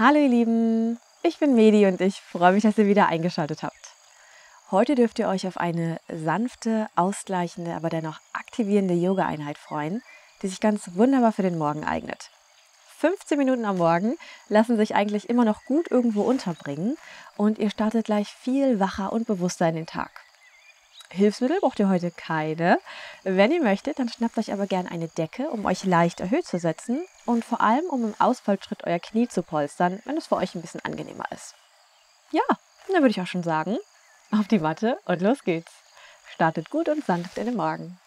Hallo ihr Lieben, ich bin Medi und ich freue mich, dass ihr wieder eingeschaltet habt. Heute dürft ihr euch auf eine sanfte, ausgleichende, aber dennoch aktivierende Yoga-Einheit freuen, die sich ganz wunderbar für den Morgen eignet. 15 Minuten am Morgen lassen sich eigentlich immer noch gut irgendwo unterbringen und ihr startet gleich viel wacher und bewusster in den Tag. Hilfsmittel braucht ihr heute keine. Wenn ihr möchtet, dann schnappt euch aber gerne eine Decke, um euch leicht erhöht zu setzen und vor allem, um im Ausfallschritt euer Knie zu polstern, wenn es für euch ein bisschen angenehmer ist. Ja, dann würde ich auch schon sagen, auf die Matte und los geht's. Startet gut und sanft in den Magen.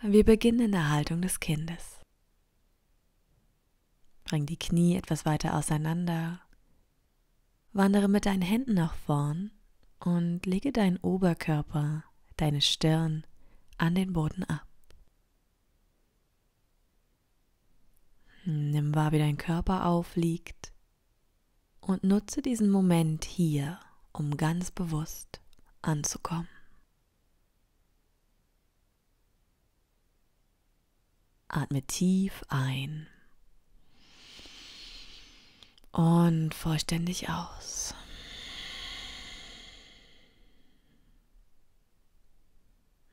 Wir beginnen in der Haltung des Kindes. Bring die Knie etwas weiter auseinander. Wandere mit deinen Händen nach vorn und lege deinen Oberkörper, deine Stirn an den Boden ab. Nimm wahr, wie dein Körper aufliegt und nutze diesen Moment hier, um ganz bewusst anzukommen. Atme tief ein und vollständig aus.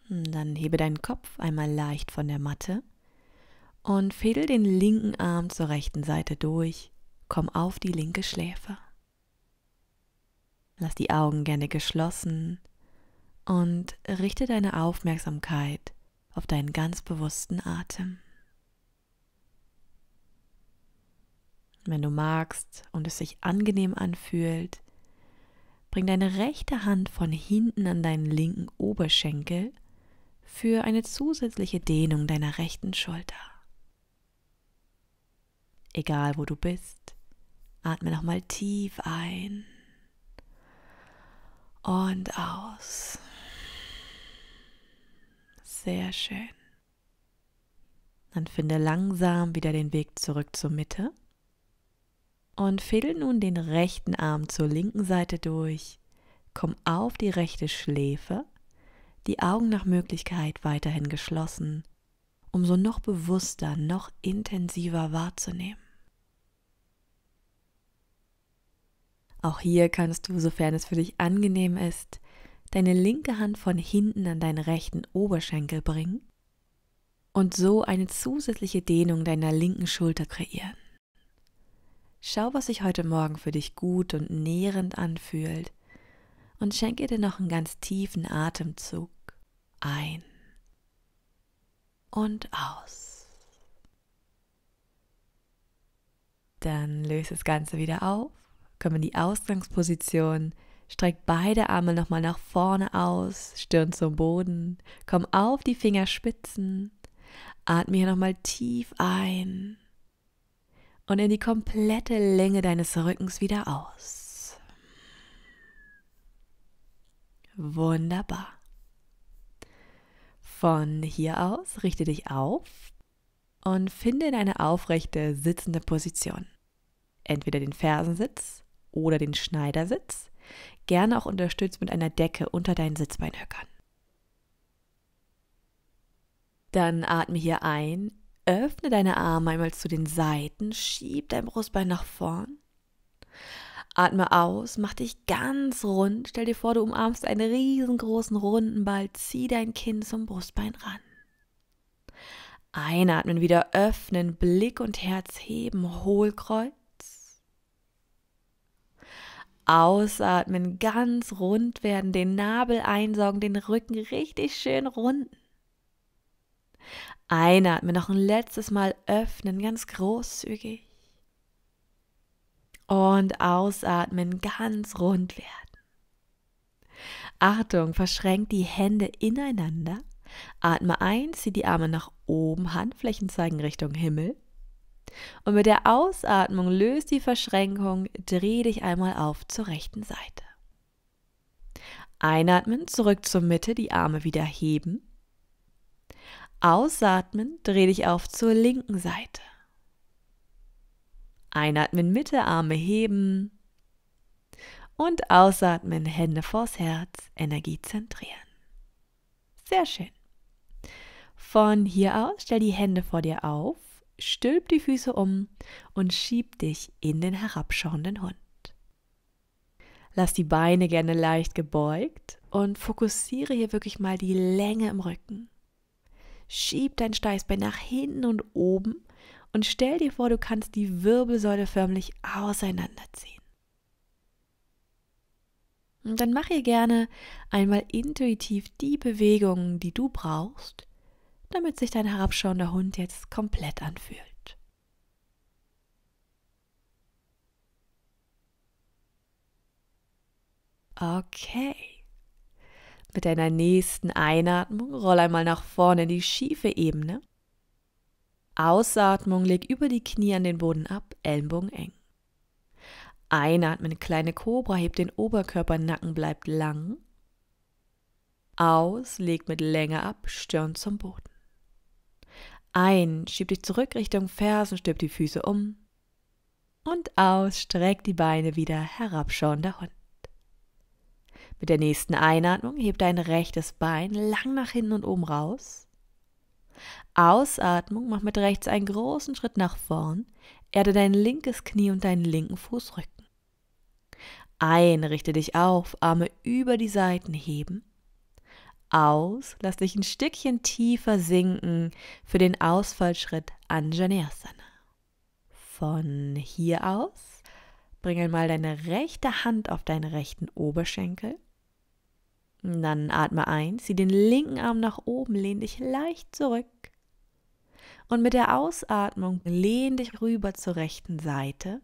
Hm, dann hebe deinen Kopf einmal leicht von der Matte und fädel den linken Arm zur rechten Seite durch. Komm auf die linke Schläfe. Lass die Augen gerne geschlossen und richte deine Aufmerksamkeit auf deinen ganz bewussten Atem. Wenn du magst und es sich angenehm anfühlt, bring deine rechte Hand von hinten an deinen linken Oberschenkel für eine zusätzliche Dehnung deiner rechten Schulter. Egal wo du bist, atme nochmal tief ein und aus. Sehr schön. Dann finde langsam wieder den Weg zurück zur Mitte und fädel nun den rechten Arm zur linken Seite durch. Komm auf die rechte Schläfe, die Augen nach Möglichkeit weiterhin geschlossen, um so noch bewusster, noch intensiver wahrzunehmen. Auch hier kannst du, sofern es für dich angenehm ist, deine linke Hand von hinten an deinen rechten Oberschenkel bringen und so eine zusätzliche Dehnung deiner linken Schulter kreieren. Schau, was sich heute Morgen für dich gut und nährend anfühlt und schenke dir noch einen ganz tiefen Atemzug ein und aus. Dann löse das Ganze wieder auf, komm in die Ausgangsposition, streck beide Arme nochmal nach vorne aus, Stirn zum Boden, komm auf die Fingerspitzen, atme hier nochmal tief ein und in die komplette Länge deines Rückens wieder aus. Wunderbar. Von hier aus richte dich auf und finde in eine aufrechte sitzende Position. Entweder den Fersensitz oder den Schneidersitz, gerne auch unterstützt mit einer Decke unter deinen Sitzbeinhöckern. Dann atme hier ein Öffne deine Arme einmal zu den Seiten, schieb dein Brustbein nach vorn. Atme aus, mach dich ganz rund. Stell dir vor, du umarmst einen riesengroßen runden Ball, zieh dein Kinn zum Brustbein ran. Einatmen, wieder öffnen, Blick und Herz heben, Hohlkreuz. Ausatmen, ganz rund werden, den Nabel einsaugen, den Rücken richtig schön runden. Einatmen, noch ein letztes Mal öffnen, ganz großzügig. Und ausatmen, ganz rund werden. Achtung, verschränkt die Hände ineinander. Atme ein, zieh die Arme nach oben, Handflächen zeigen Richtung Himmel. Und mit der Ausatmung löst die Verschränkung, dreh dich einmal auf zur rechten Seite. Einatmen, zurück zur Mitte, die Arme wieder heben. Ausatmen, dreh dich auf zur linken Seite. Einatmen, Mitte, Arme heben. Und ausatmen, Hände vors Herz, Energie zentrieren. Sehr schön. Von hier aus stell die Hände vor dir auf, stülp die Füße um und schieb dich in den herabschauenden Hund. Lass die Beine gerne leicht gebeugt und fokussiere hier wirklich mal die Länge im Rücken. Schieb dein Steißbein nach hinten und oben und stell dir vor, du kannst die Wirbelsäule förmlich auseinanderziehen. Und dann mach hier gerne einmal intuitiv die Bewegungen, die du brauchst, damit sich dein herabschauender Hund jetzt komplett anfühlt. Okay. Mit deiner nächsten Einatmung roll einmal nach vorne in die schiefe Ebene. Ausatmung, leg über die Knie an den Boden ab, Ellenbogen eng. Einatmen, kleine Kobra, heb den Oberkörper, Nacken bleibt lang. Aus, leg mit Länge ab, Stirn zum Boden. Ein, schieb dich zurück Richtung Fersen, stülp die Füße um. Und aus, streck die Beine wieder, herabschauender Hund. Mit der nächsten Einatmung heb dein rechtes Bein lang nach hinten und oben raus. Ausatmung, mach mit rechts einen großen Schritt nach vorn, erde dein linkes Knie und deinen linken Fußrücken. Ein, richte dich auf, Arme über die Seiten heben. Aus, lass dich ein Stückchen tiefer sinken für den Ausfallschritt Anjaneasana. Von hier aus bring einmal deine rechte Hand auf deinen rechten Oberschenkel und dann atme ein, zieh den linken Arm nach oben, lehn dich leicht zurück. Und mit der Ausatmung lehn dich rüber zur rechten Seite.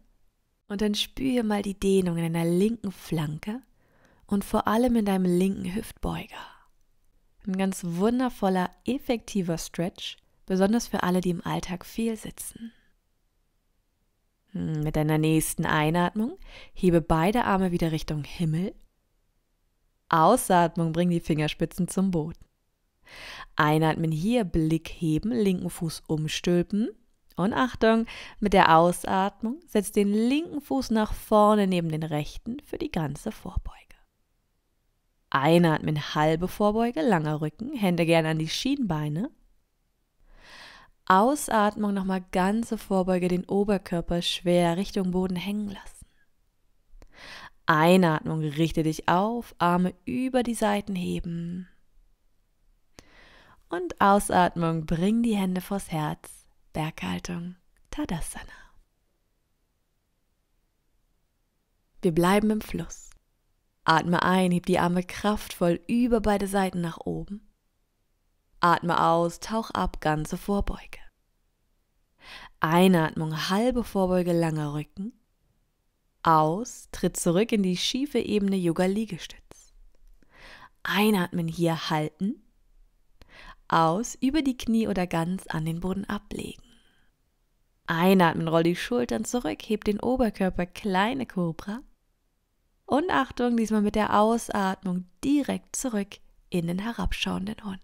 Und dann spüre mal die Dehnung in deiner linken Flanke und vor allem in deinem linken Hüftbeuger. Ein ganz wundervoller, effektiver Stretch, besonders für alle, die im Alltag viel sitzen. Hm, mit deiner nächsten Einatmung hebe beide Arme wieder Richtung Himmel Ausatmung, bring die Fingerspitzen zum Boden. Einatmen hier, Blick heben, linken Fuß umstülpen. Und Achtung, mit der Ausatmung setzt den linken Fuß nach vorne neben den rechten für die ganze Vorbeuge. Einatmen, halbe Vorbeuge, langer Rücken, Hände gerne an die Schienbeine. Ausatmung nochmal ganze Vorbeuge, den Oberkörper schwer Richtung Boden hängen lassen. Einatmung, richte dich auf, Arme über die Seiten heben. Und Ausatmung, bring die Hände vors Herz, Berghaltung, Tadasana. Wir bleiben im Fluss. Atme ein, heb die Arme kraftvoll über beide Seiten nach oben. Atme aus, tauch ab, ganze Vorbeuge. Einatmung, halbe Vorbeuge, langer Rücken aus, tritt zurück in die schiefe Ebene Yoga-Liegestütz. Einatmen hier halten, aus, über die Knie oder ganz an den Boden ablegen. Einatmen, roll die Schultern zurück, heb den Oberkörper, kleine Kobra. Und Achtung, diesmal mit der Ausatmung direkt zurück in den herabschauenden Hund.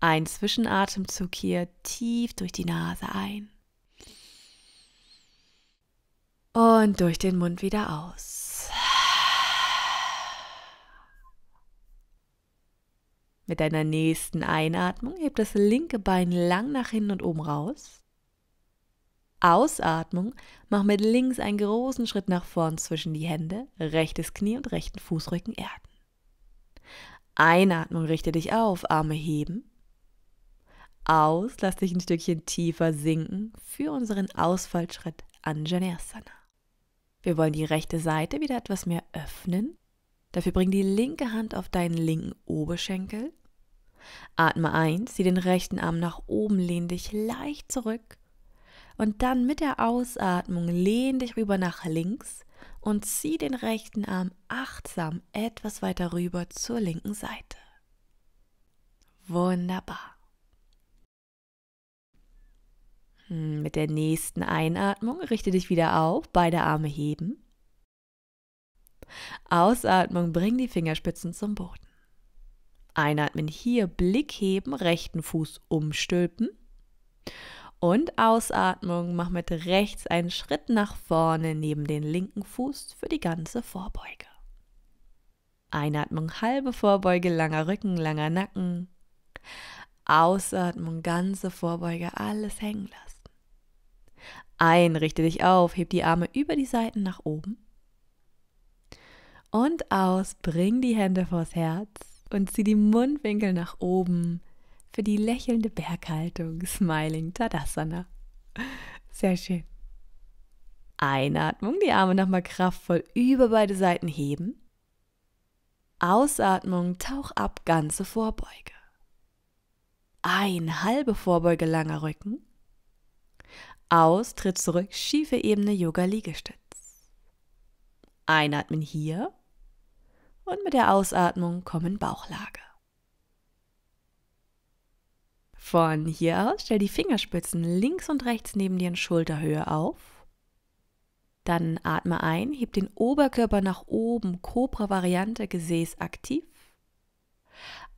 Ein Zwischenatemzug hier tief durch die Nase ein und durch den Mund wieder aus. Mit deiner nächsten Einatmung hebt das linke Bein lang nach hinten und oben raus. Ausatmung, mach mit links einen großen Schritt nach vorn zwischen die Hände, rechtes Knie und rechten Fußrücken erden. Einatmung, richte dich auf, Arme heben. Aus, lass dich ein Stückchen tiefer sinken für unseren Ausfallschritt an Janersana. Wir wollen die rechte Seite wieder etwas mehr öffnen. Dafür bring die linke Hand auf deinen linken Oberschenkel. Atme ein, zieh den rechten Arm nach oben, lehn dich leicht zurück. Und dann mit der Ausatmung lehn dich rüber nach links und zieh den rechten Arm achtsam etwas weiter rüber zur linken Seite. Wunderbar. Hm, mit der nächsten Einatmung richte dich wieder auf, beide Arme heben. Ausatmung, bring die Fingerspitzen zum Boden. Einatmen hier, Blick heben, rechten Fuß umstülpen. Und Ausatmung, mach mit rechts einen Schritt nach vorne neben den linken Fuß für die ganze Vorbeuge. Einatmung, halbe Vorbeuge, langer Rücken, langer Nacken. Ausatmung, ganze Vorbeuge, alles hängen lassen. Ein, richte dich auf, heb die Arme über die Seiten nach oben. Und aus, bring die Hände vors Herz und zieh die Mundwinkel nach oben für die lächelnde Berghaltung, Smiling Tadasana. Sehr schön. Einatmung, die Arme nochmal kraftvoll über beide Seiten heben. Ausatmung, tauch ab, ganze Vorbeuge. Ein, halbe Vorbeuge, langer Rücken. Aus, tritt zurück, schiefe Ebene, Yoga, Liegestütz. Einatmen hier und mit der Ausatmung kommen Bauchlage. Von hier aus stell die Fingerspitzen links und rechts neben dir in Schulterhöhe auf. Dann atme ein, heb den Oberkörper nach oben, Cobra-Variante, Gesäß aktiv.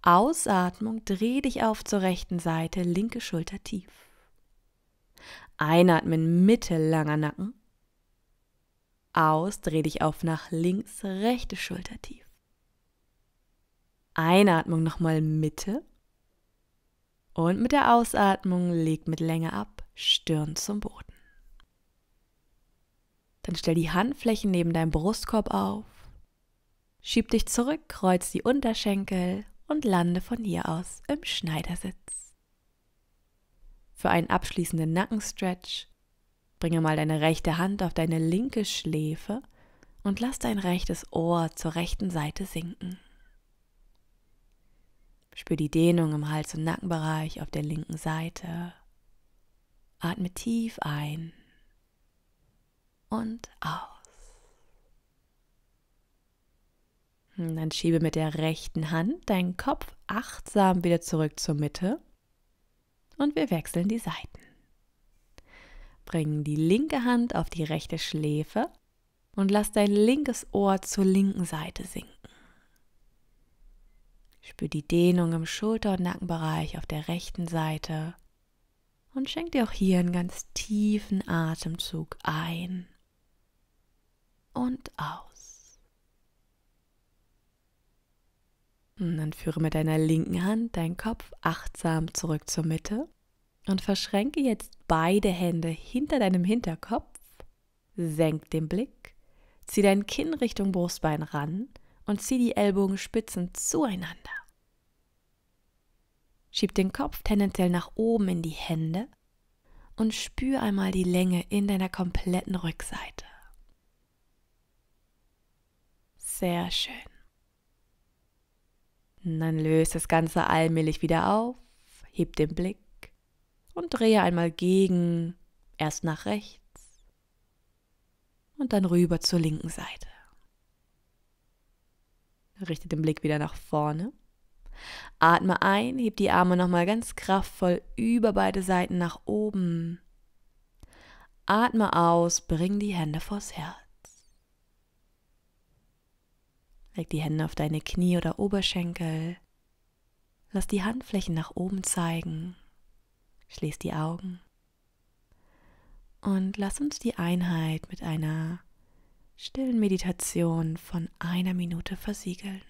Ausatmung, dreh dich auf zur rechten Seite, linke Schulter tief. Einatmen, Mitte, langer Nacken. Aus, dreh dich auf nach links, rechte Schulter tief. Einatmung nochmal Mitte. Und mit der Ausatmung leg mit Länge ab, Stirn zum Boden. Dann stell die Handflächen neben deinem Brustkorb auf. Schieb dich zurück, kreuz die Unterschenkel und lande von hier aus im Schneidersitz für einen abschließenden Nackenstretch. Bringe mal deine rechte Hand auf deine linke Schläfe und lass dein rechtes Ohr zur rechten Seite sinken. Spür die Dehnung im Hals- und Nackenbereich auf der linken Seite. Atme tief ein und aus. Und dann schiebe mit der rechten Hand deinen Kopf achtsam wieder zurück zur Mitte und wir wechseln die Seiten. Bringen die linke Hand auf die rechte Schläfe und lass dein linkes Ohr zur linken Seite sinken. Spür die Dehnung im Schulter- und Nackenbereich auf der rechten Seite und schenk dir auch hier einen ganz tiefen Atemzug ein und aus. Und dann führe mit deiner linken Hand deinen Kopf achtsam zurück zur Mitte und verschränke jetzt beide Hände hinter deinem Hinterkopf, senk den Blick, zieh dein Kinn Richtung Brustbein ran und zieh die Ellbogenspitzen zueinander. Schieb den Kopf tendenziell nach oben in die Hände und spür einmal die Länge in deiner kompletten Rückseite. Sehr schön. Und dann löst das Ganze allmählich wieder auf, hebt den Blick und drehe einmal gegen, erst nach rechts und dann rüber zur linken Seite. Richte den Blick wieder nach vorne. Atme ein, heb die Arme nochmal ganz kraftvoll über beide Seiten nach oben. Atme aus, bring die Hände vors Herz. Leg die Hände auf deine Knie oder Oberschenkel. Lass die Handflächen nach oben zeigen. Schließ die Augen. Und lass uns die Einheit mit einer stillen Meditation von einer Minute versiegeln.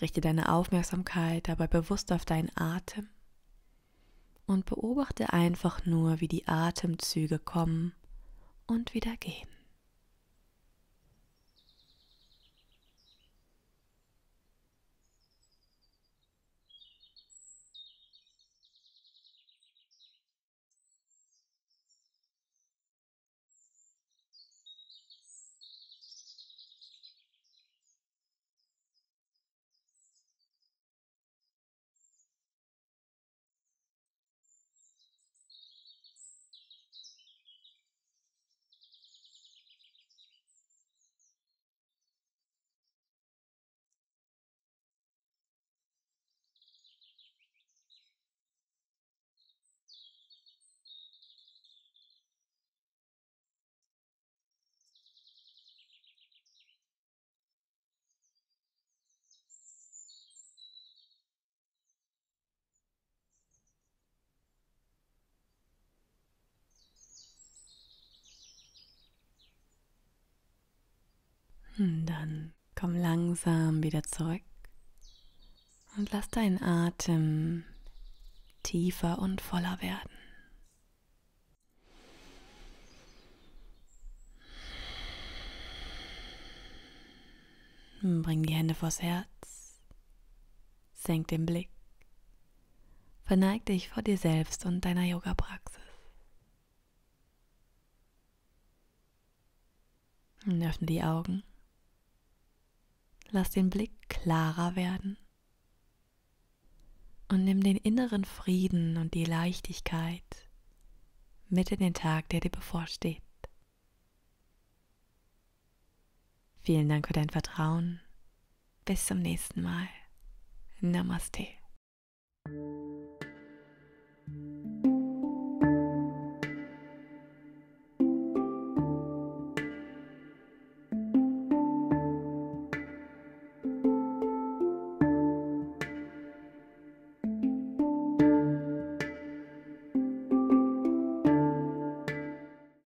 Richte deine Aufmerksamkeit dabei bewusst auf deinen Atem und beobachte einfach nur, wie die Atemzüge kommen und wieder gehen. Und dann komm langsam wieder zurück und lass deinen Atem tiefer und voller werden. Bring die Hände vors Herz, senk den Blick, verneig dich vor dir selbst und deiner Yoga-Praxis. Und öffne die Augen Lass den Blick klarer werden und nimm den inneren Frieden und die Leichtigkeit mit in den Tag, der dir bevorsteht. Vielen Dank für dein Vertrauen. Bis zum nächsten Mal. Namaste.